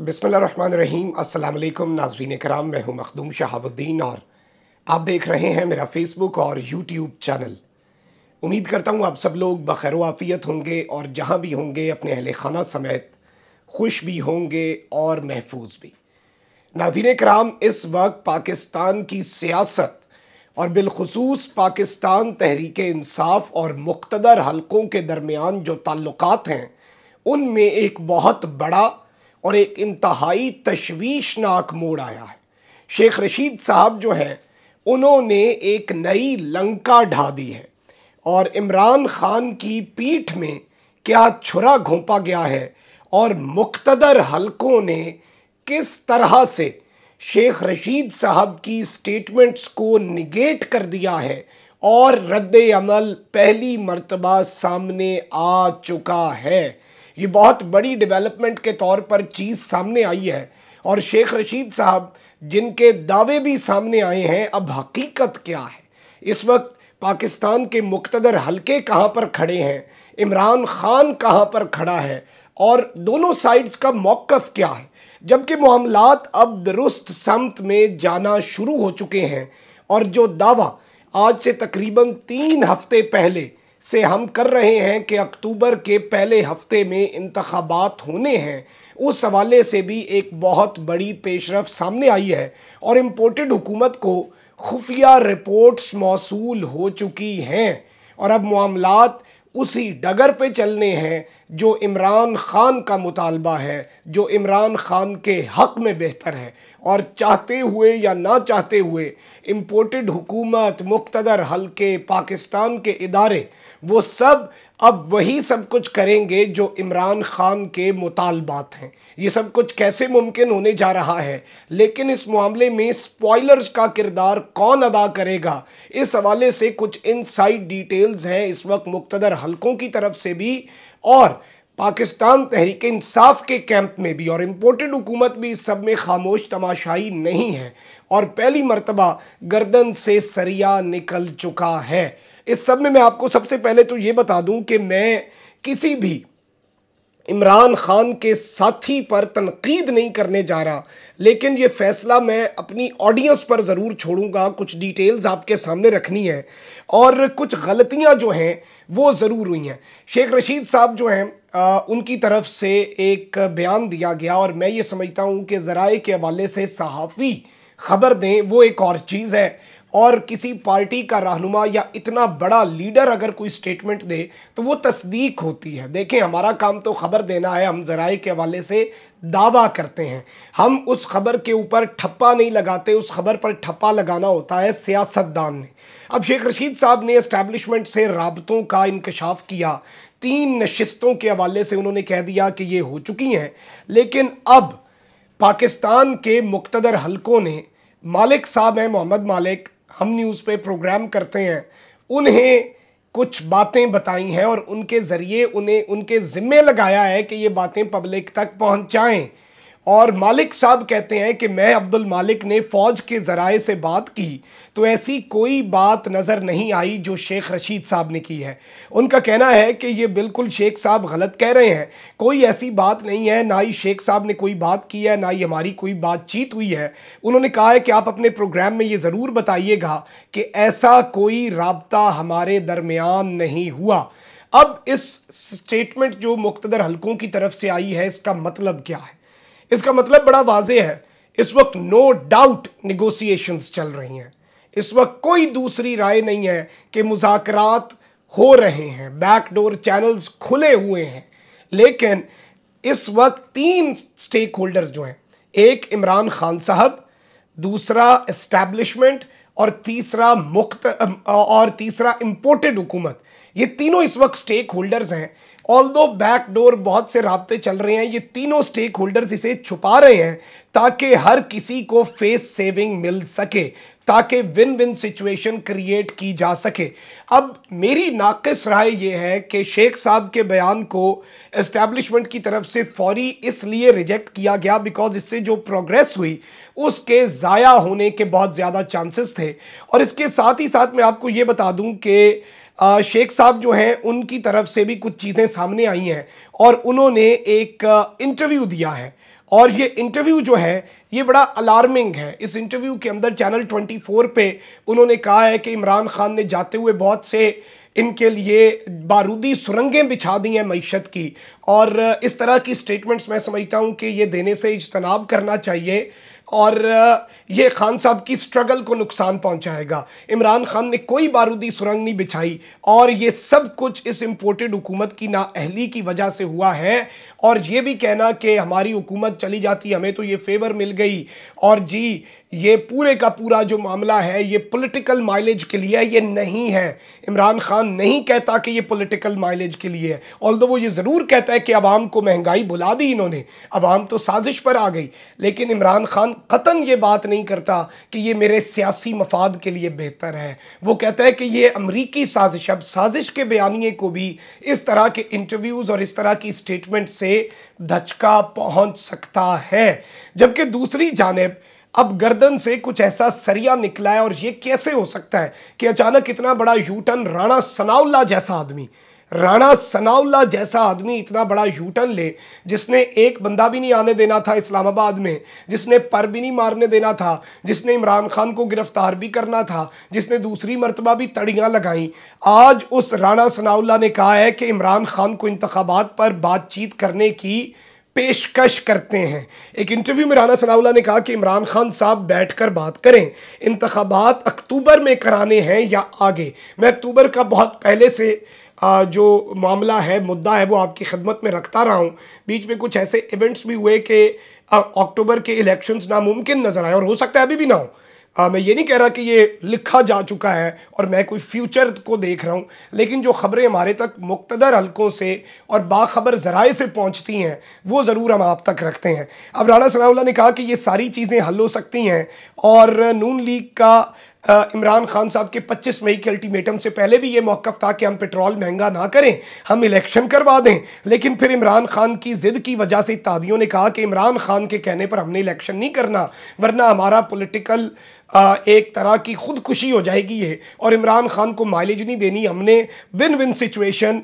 बिसमीम अल्लाम नाजरीन कराम मैं हूँ मखदूम शहाबुद्दीन और आप देख रहे हैं मेरा फ़ेसबुक और यूट्यूब चैनल उम्मीद करता हूँ आप सब लोग बखैर आफ़ियत होंगे और जहाँ भी होंगे अपने अहल खाना समेत खुश भी होंगे और महफूज भी नाजीन कराम इस वक्त पाकिस्तान की सियासत और बिलखसूस पाकिस्तान तहरीक इंसाफ और मुख्तर हलकों के दरमियान जो ताल्लुक़ात हैं उनमें एक बहुत बड़ा और एक इंतहाई तशवीशनाक मोड़ आया है शेख रशीद साहब जो हैं उन्होंने एक नई लंका ढा दी है और इमरान ख़ान की पीठ में क्या छुरा घोंपा गया है और मुख्तर हलकों ने किस तरह से शेख रशीद साहब की स्टेटमेंट्स को निगेट कर दिया है और रद्द अमल पहली मरतबा सामने आ चुका है ये बहुत बड़ी डेवलपमेंट के तौर पर चीज़ सामने आई है और शेख रशीद साहब जिनके दावे भी सामने आए हैं अब हकीकत क्या है इस वक्त पाकिस्तान के मुख्तर हलके कहाँ पर खड़े हैं इमरान खान कहाँ पर खड़ा है और दोनों साइड्स का मौक़ क्या है जबकि मामला अब दुरुस्त समत में जाना शुरू हो चुके हैं और जो दावा आज से तकरीबन तीन हफ्ते पहले से हम कर रहे हैं कि अक्टूबर के पहले हफ्ते में इंतबात होने हैं उस हवाले से भी एक बहुत बड़ी पेशरफ सामने आई है और इम्पोर्टेड हुकूमत को खुफिया रिपोर्ट्स मौसू हो चुकी हैं और अब मामला उसी डगर पे चलने हैं जो इमरान ख़ान का मुतालबा है जो इमरान ख़ान के हक़ में बेहतर है और चाहते हुए या ना चाहते हुए इम्पोर्टेड हुकूमत मुख्तर हल्के पाकिस्तान के इदारे वो सब अब वही सब कुछ करेंगे जो इमरान खान के मुतालबात हैं ये सब कुछ कैसे मुमकिन होने जा रहा है लेकिन इस मामले में स्पॉयलर्स का किरदार कौन अदा करेगा इस हवाले से कुछ इनसाइड डिटेल्स हैं इस वक्त मुख्तर हलकों की तरफ से भी और पाकिस्तान तहरीक इंसाफ के कैंप में भी और इम्पोर्टेड हुकूमत भी इस सब में खामोश तमाशाई नहीं है और पहली मरतबा गर्दन से सरिया निकल चुका है इस सब में मैं आपको सबसे पहले तो ये बता दूं कि मैं किसी भी इमरान खान के साथी पर तनकीद नहीं करने जा रहा लेकिन ये फ़ैसला मैं अपनी ऑडियंस पर ज़रूर छोड़ूंगा कुछ डिटेल्स आपके सामने रखनी है और कुछ गलतियां जो हैं वो ज़रूर हुई हैं शेख रशीद साहब जो हैं उनकी तरफ से एक बयान दिया गया और मैं ये समझता हूँ कि जरा के हवाले से सहाफ़ी खबर दें वो एक और चीज़ है और किसी पार्टी का रहनुमा या इतना बड़ा लीडर अगर कोई स्टेटमेंट दे तो वो तस्दीक होती है देखें हमारा काम तो खबर देना है हम जराए के हवाले से दावा करते हैं हम उस खबर के ऊपर ठप्पा नहीं लगाते उस खबर पर ठप्पा लगाना होता है सियासतदान ने अब शेख रशीद साहब ने इस्टेबलिशमेंट से रबतों का इंकशाफ किया तीन नशस्तों के हवाले से उन्होंने कह दिया कि ये हो चुकी हैं लेकिन अब पाकिस्तान के मुख्तर हलकों ने मालिक साहब हैं मोहम्मद मालिक हम न्यूज़ पे प्रोग्राम करते हैं उन्हें कुछ बातें बताई हैं और उनके ज़रिए उन्हें उनके ज़िम्मे लगाया है कि ये बातें पब्लिक तक पहुंचाएं और मालिक साहब कहते हैं कि मैं अब्दुल मालिक ने फ़ौज के ज़राए से बात की तो ऐसी कोई बात नज़र नहीं आई जो शेख रशीद साहब ने की है उनका कहना है कि ये बिल्कुल शेख साहब गलत कह रहे हैं कोई ऐसी बात नहीं है ना ही शेख साहब ने कोई बात की है ना ही हमारी कोई बातचीत हुई है उन्होंने कहा है कि आप अपने प्रोग्राम में ये ज़रूर बताइएगा कि ऐसा कोई रबता हमारे दरमियान नहीं हुआ अब इस स्टेटमेंट जो मुख्तर हलकों की तरफ से आई है इसका मतलब क्या है इसका मतलब बड़ा वाजे है इस वक्त नो डाउट निगोसिएशंस चल रही हैं इस वक्त कोई दूसरी राय नहीं है कि मुजाकरात हो रहे हैं बैकडोर चैनल्स खुले हुए हैं लेकिन इस वक्त तीन स्टेक होल्डर्स जो हैं एक इमरान खान साहब दूसरा इस्टेब्लिशमेंट और तीसरा मुख्त और तीसरा इम्पोर्टेड हुकूमत ये तीनों इस वक्त स्टेक होल्डर्स हैं ऑल दो बैकडोर बहुत से रबते चल रहे हैं ये तीनों स्टेक होल्डर्स इसे छुपा रहे हैं ताकि हर किसी को फेस सेविंग मिल सके ताकि विन विन सिचुएशन क्रिएट की जा सके अब मेरी नाकस राय यह है कि शेख साहब के बयान को एस्टेब्लिशमेंट की तरफ से फौरी इसलिए रिजेक्ट किया गया बिकॉज इससे जो प्रोग्रेस हुई उसके ज़ाया होने के बहुत ज़्यादा चांसेस थे और इसके साथ ही साथ मैं आपको ये बता दूं कि शेख साहब जो हैं उनकी तरफ से भी कुछ चीज़ें सामने आई हैं और उन्होंने एक इंटरव्यू दिया है और ये इंटरव्यू जो है ये बड़ा अलार्मिंग है इस इंटरव्यू के अंदर चैनल 24 पे उन्होंने कहा है कि इमरान खान ने जाते हुए बहुत से इनके लिए बारूदी सुरंगें बिछा दी हैं मीशत की और इस तरह की स्टेटमेंट्स मैं समझता हूँ कि ये देने से इजतनाब करना चाहिए और ये खान साहब की स्ट्रगल को नुकसान पहुंचाएगा इमरान खान ने कोई बारूदी सुरंग नहीं बिछाई और ये सब कुछ इस इम्पोर्टेड हुकूमत की नाअहली की वजह से हुआ है और ये भी कहना कि हमारी हुकूमत चली जाती हमें तो ये फेवर मिल गई और जी ये पूरे का पूरा जो मामला है ये पोलिटिकल माइलेज के लिए ये नहीं है इमरान खान पाकिस्तान नहीं कहता कि ये पॉलिटिकल माइलेज के लिए है ऑल वो ये ज़रूर कहता है कि आवाम को महंगाई बुला दी इन्होंने आवाम तो साजिश पर आ गई लेकिन इमरान खान कतन ये बात नहीं करता कि ये मेरे सियासी मफाद के लिए बेहतर है वो कहता है कि ये अमरीकी साजिश अब साजिश के बयानिए को भी इस तरह के इंटरव्यूज़ और इस तरह की स्टेटमेंट से धचका पहुँच सकता है जबकि दूसरी जानब अब गर्दन से कुछ ऐसा सरिया निकला है और ये कैसे हो सकता है कि अचानक इतना बड़ा यूटन राणा सनाउल्ला जैसा आदमी राणा सनाउल्ला जैसा आदमी इतना बड़ा यूटन ले जिसने एक बंदा भी नहीं आने देना था इस्लामाबाद में जिसने पर भी नहीं मारने देना था जिसने इमरान खान को गिरफ्तार भी करना था जिसने दूसरी मरतबा भी तड़ियाँ लगाई आज उस राणा सनाउल्ला ने कहा है कि इमरान खान को इंतबात पर बातचीत करने की पेशकश करते हैं एक इंटरव्यू में राना सनाउल्ला ने कहा कि इमरान खान साहब बैठ कर बात करें इंतबात अक्टूबर में कराने हैं या आगे मैं अक्टूबर का बहुत पहले से जो मामला है मुद्दा है वो आपकी खदमत में रखता रहा हूँ बीच में कुछ ऐसे इवेंट्स भी हुए कि अक्टूबर के इलेक्शंस नामुमकिन नज़र आए और हो सकता है अभी भी ना हो आ, हाँ, मैं ये नहीं कह रहा कि ये लिखा जा चुका है और मैं कोई फ्यूचर को देख रहा हूँ लेकिन जो ख़बरें हमारे तक मुक्तदर हलकों से और बाखबर ज़राए से पहुँचती हैं वो ज़रूर हम आप तक रखते हैं अब राना सना ने कहा कि ये सारी चीज़ें हल हो सकती हैं और नून लीग का इमरान खान साहब के 25 मई के अल्टीमेटम से पहले भी ये मौकफ था कि हम पेट्रोल महंगा ना करें हम इलेक्शन करवा दें लेकिन फिर इमरान खान की ज़िद की वजह से इतिहादियों ने कहा कि इमरान खान के कहने पर हमने इलेक्शन नहीं करना वरना हमारा पोलिटिकल एक तरह की खुदकुशी हो जाएगी ये और इमरान खान को माइलेज नहीं देनी हमने विन विन सिचुएशन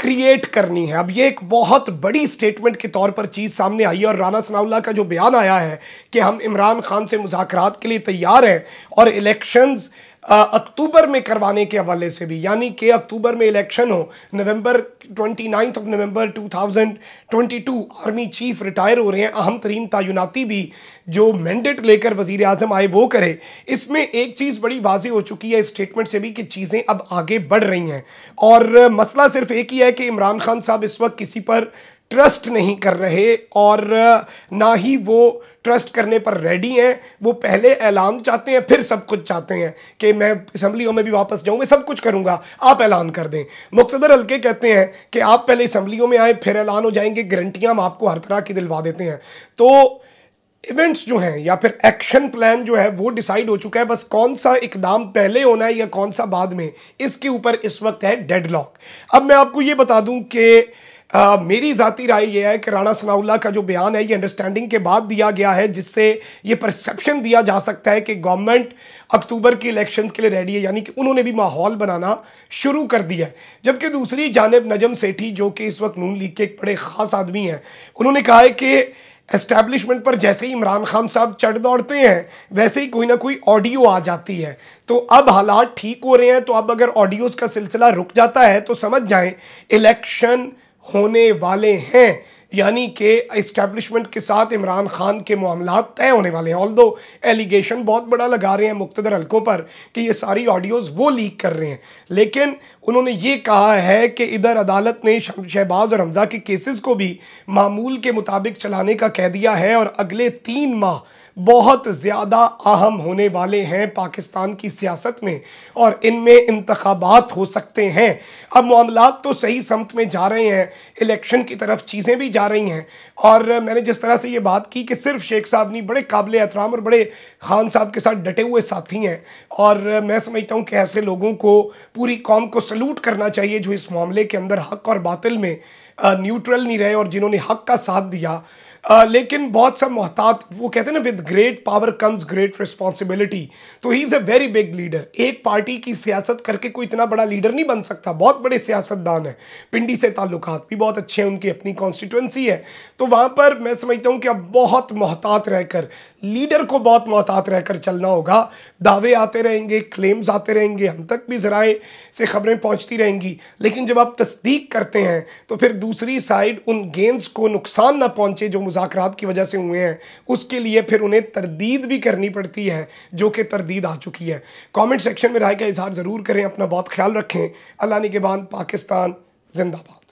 क्रिएट करनी है अब ये एक बहुत बड़ी स्टेटमेंट के तौर पर चीज़ सामने आई है और राना सनाउल्ला का जो बयान आया है कि हम इमरान खान से मुजाकर के लिए तैयार हैं और इलेक्शंस अक्टूबर में करवाने के हवाले से भी यानी कि अक्टूबर में इलेक्शन हो November ninth of November 2022 army chief retire हो रहे हैं अहम तरीन तयनाती भी जो मैंडेट लेकर वज़ी अजम आए वो करे इसमें एक चीज़ बड़ी वाजी हो चुकी है इस स्टेटमेंट से भी कि चीज़ें अब आगे बढ़ रही हैं और मसला सिर्फ एक ही है कि इमरान खान साहब इस वक्त किसी पर ट्रस्ट नहीं कर रहे और ना ही वो ट्रस्ट करने पर रेडी हैं वो पहले ऐलान चाहते हैं फिर सब कुछ चाहते हैं कि मैं असम्बलियों में भी वापस जाऊं मैं सब कुछ करूंगा आप ऐलान कर दें मुख्तर हल्के कहते हैं कि आप पहले असम्बलियों में आएँ फिर ऐलान हो जाएंगे गारंटियाँ हम आपको हर तरह की दिलवा देते हैं तो इवेंट्स जो हैं या फिर एक्शन प्लान जो है वो डिसाइड हो चुका है बस कौन सा इकदाम पहले होना है या कौन सा बाद में इसके ऊपर इस वक्त है डेडलॉक अब मैं आपको ये बता दूं कि आ, मेरी जाति राय यह है कि राणा सनाउल्ला का जो बयान है ये अंडरस्टैंडिंग के बाद दिया गया है जिससे ये परसेप्शन दिया जा सकता है कि गवर्नमेंट अक्टूबर के इलेक्शंस के लिए रेडी है यानी कि उन्होंने भी माहौल बनाना शुरू कर दिया है जबकि दूसरी जानब नजम सेठी जो कि इस वक्त नून लीग के एक बड़े ख़ास आदमी हैं उन्होंने कहा है कि एस्टैब्लिशमेंट पर जैसे ही इमरान खान साहब चढ़ दौड़ते हैं वैसे ही कोई ना कोई ऑडियो आ जाती है तो अब हालात ठीक हो रहे हैं तो अब अगर ऑडियोज़ का सिलसिला रुक जाता है तो समझ जाएं इलेक्शन होने वाले हैं यानी कि इस्टेब्लिशमेंट के साथ इमरान खान के मामला तय होने वाले हैं ऑल दो एलिगेशन बहुत बड़ा लगा रहे हैं मुख्तर हलकों पर कि ये सारी ऑडियोज़ वो लीक कर रहे हैं लेकिन उन्होंने ये कहा है कि इधर अदालत ने शहबाज और हमजा के केसेस को भी मामूल के मुताबिक चलाने का कह दिया है और अगले तीन माह बहुत ज़्यादा अहम होने वाले हैं पाकिस्तान की सियासत में और इनमें इंतबात हो सकते हैं अब मामला तो सही समत में जा रहे हैं इलेक्शन की तरफ चीज़ें भी जा रही हैं और मैंने जिस तरह से ये बात की कि सिर्फ शेख साहब नहीं बड़े काबिल एहतराम और बड़े खान साहब के साथ डटे हुए साथी हैं और मैं समझता हूँ कि ऐसे लोगों को पूरी कौम को सल्यूट करना चाहिए जो इस मामले के अंदर हक और बातिल में न्यूट्रल नहीं रहे और जिन्होंने हक का साथ दिया आ, लेकिन बहुत सा मोहतात वो कहते हैं ना with great power comes great responsibility तो he is a very big leader एक पार्टी की सियासत करके कोई इतना बड़ा लीडर नहीं बन सकता बहुत बड़े सियासतदान है पिंडी से ताल्लुक भी बहुत अच्छे हैं उनकी अपनी कॉन्स्टिट्यूंसी है तो वहाँ पर मैं समझता हूँ कि अब बहुत मोहतात रहकर लीडर को बहुत मोहतात रहकर चलना होगा दावे आते रहेंगे क्लेम्स आते रहेंगे हम तक भी ज़राए से खबरें पहुँचती रहेंगी लेकिन जब आप तस्दीक करते हैं तो फिर दूसरी साइड उन गेंद्स को नुकसान ना पहुँचे जो मुजाकरात की वजह से हुए हैं उसके लिए फिर उन्हें तरदीद भी करनी पड़ती है जो कि तरदीद आ चुकी है कमेंट सेक्शन में राय का इजहार ज़रूर करें अपना बहुत ख्याल रखें अल्लाह बाद पाकिस्तान जिंदाबाद